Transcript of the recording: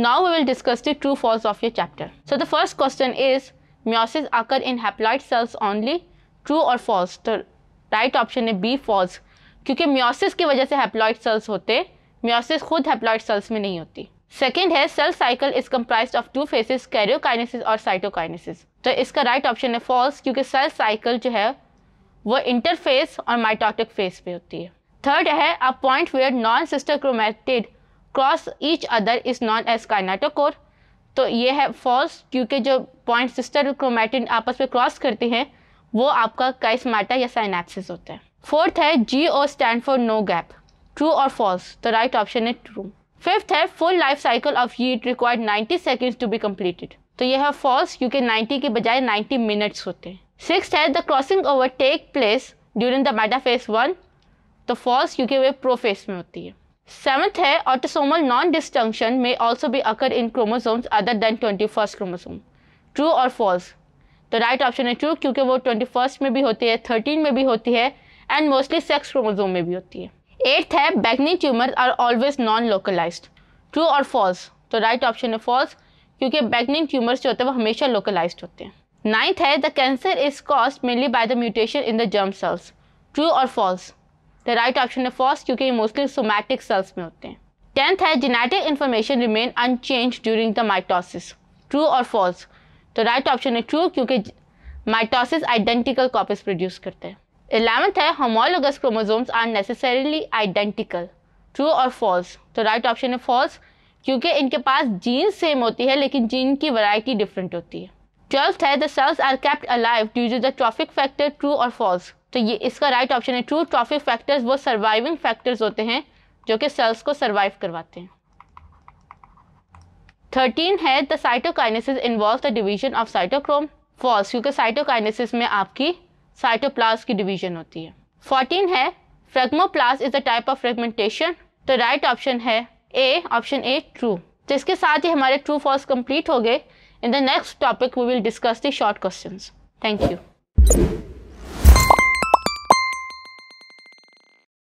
Now we will discuss the true false of your chapter. So the first question is meiosis occur in haploid cells only true or false तो right option है B false क्योंकि meiosis की वजह से haploid cells होते meiosis खुद haploid cells में नहीं होती सेकेंड है cell cycle is comprised of two phases karyokinesis और साइटोकाइनेसिस तो इसका राइट right ऑप्शन है फॉल्स क्योंकि सेल साइकिल जो है वो इंटरफेस और माइटोटिक फेस पे होती है थर्ड है a point where non sister chromatid cross each other is known as कार्नाटोकोर तो ये है फॉल्स क्योंकि जो पॉइंट सिस्टर क्रोमेटिन आपस में क्रॉस करते हैं वो आपका काइस्माटा या साइनाक्सिस होता है फोर्थ है G O stand for no gap true और फॉल्स तो राइट ऑप्शन है ट्रू फिफ्थ है full life cycle of it required 90 seconds to be completed तो यह है फॉल्स क्योंकि 90 के बजाय 90 मिनट्स होते हैं सिक्स है the crossing over take place during the meta phase one तो फॉल्स क्योंकि वे प्रो फेस में होती है सेवंथ है ऑटोसोमल नॉन डिस्टंक्शन में ऑल्सो भी occur in chromosomes other than twenty first chromosome true और फॉल्स तो राइट ऑप्शन है ट्रू क्योंकि वो ट्वेंटी फर्स्ट में भी होती है थर्टीन में भी होती है एंड मोस्टली सेक्स क्रोमोजोम में भी होती है एट्थ है benign tumour are always non localise true और फॉल्स तो राइट ऑप्शन है फॉल्स क्योंकि बैगनिंग ट्यूमर्स जो होते हैं वो हमेशा लोकलाइज होते हैं नाइन्थ है the cancer is cause mainly by the mutation in the germ cells true और फॉल्स राइट ऑप्शन है फॉस्ट क्योंकि ये मोस्टली सोमैटिक सेल्स में होते हैं टेंथ है genetic information remain unchange during the mitosis true और फॉल्स तो राइट ऑप्शन है ट्रू क्योंकि माइटोसिस आइडेंटिकल कॉपीज प्रोड्यूस करते हैं इलेवंथ है homologous chromosomes are necessarily identical true और फॉल्स तो राइट ऑप्शन है फॉल्स क्योंकि इनके पास जीन सेम होती है लेकिन जीन की वैरायटी डिफरेंट होती है ट्वेल्थ है the cells are kept alive due to the trophic factor true और फॉल्स तो ये इसका राइट ऑप्शन है ट्रू ट्रॉफिक फैक्टर्स वो सर्वाइविंग फैक्टर्स होते हैं जो कि सेल्स को सर्वाइव करवाते हैं थर्टीन है the cytokinesis involve the division of cytochrome false क्योंकि साइटोकाइनेसिस में आपकी साइटोप्लास्ट की डिवीजन होती है फोर्टीन है phragmoplast is the type of fragmentation तो राइट ऑप्शन है ए ऑप्शन ए ट्रू तो इसके साथ ही हमारे ट्रू फॉल्स कंप्लीट हो गए In the next topic, we will discuss the short questions. Thank you.